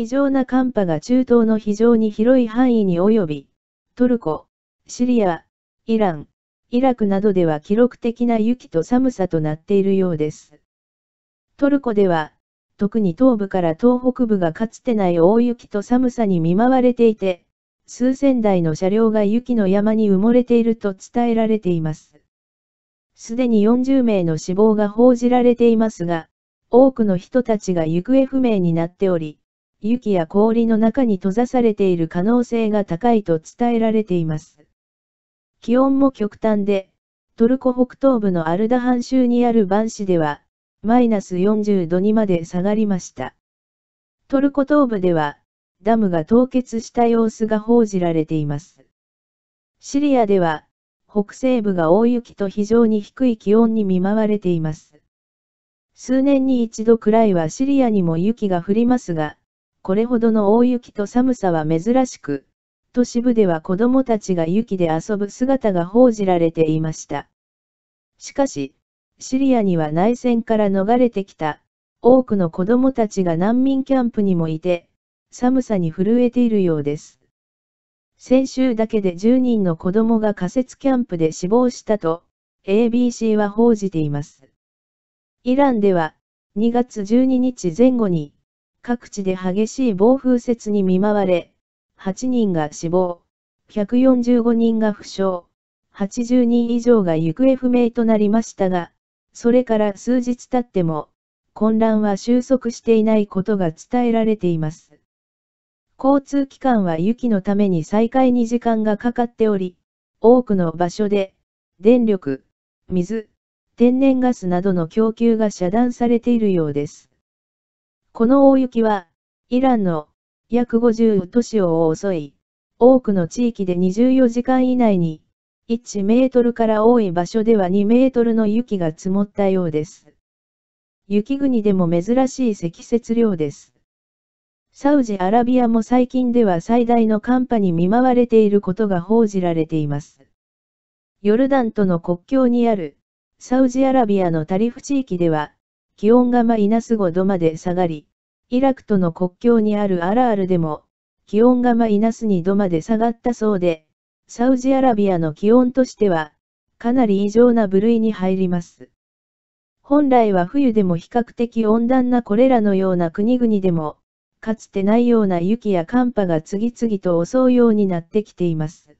異常な寒波が中東の非常に広い範囲に及び、トルコ、シリア、イラン、イラクなどでは記録的な雪と寒さとなっているようです。トルコでは、特に東部から東北部がかつてない大雪と寒さに見舞われていて、数千台の車両が雪の山に埋もれていると伝えられています。すでに40名の死亡が報じられていますが、多くの人たちが行方不明になっており、雪や氷の中に閉ざされている可能性が高いと伝えられています。気温も極端で、トルコ北東部のアルダハン州にあるバン市では、マイナス40度にまで下がりました。トルコ東部では、ダムが凍結した様子が報じられています。シリアでは、北西部が大雪と非常に低い気温に見舞われています。数年に一度くらいはシリアにも雪が降りますが、これほどの大雪と寒さは珍しく、都市部では子供たちが雪で遊ぶ姿が報じられていました。しかし、シリアには内戦から逃れてきた、多くの子供たちが難民キャンプにもいて、寒さに震えているようです。先週だけで10人の子供が仮設キャンプで死亡したと、ABC は報じています。イランでは、2月12日前後に、各地で激しい暴風雪に見舞われ、8人が死亡、145人が負傷、80人以上が行方不明となりましたが、それから数日経っても、混乱は収束していないことが伝えられています。交通機関は雪のために再開に時間がかかっており、多くの場所で、電力、水、天然ガスなどの供給が遮断されているようです。この大雪は、イランの約50都市を襲い、多くの地域で24時間以内に、1メートルから多い場所では2メートルの雪が積もったようです。雪国でも珍しい積雪量です。サウジアラビアも最近では最大の寒波に見舞われていることが報じられています。ヨルダンとの国境にある、サウジアラビアのタリフ地域では、気温がマイナス5度まで下がり、イラクとの国境にあるアラールでも、気温がマイナス2度まで下がったそうで、サウジアラビアの気温としては、かなり異常な部類に入ります。本来は冬でも比較的温暖なこれらのような国々でも、かつてないような雪や寒波が次々と襲うようになってきています。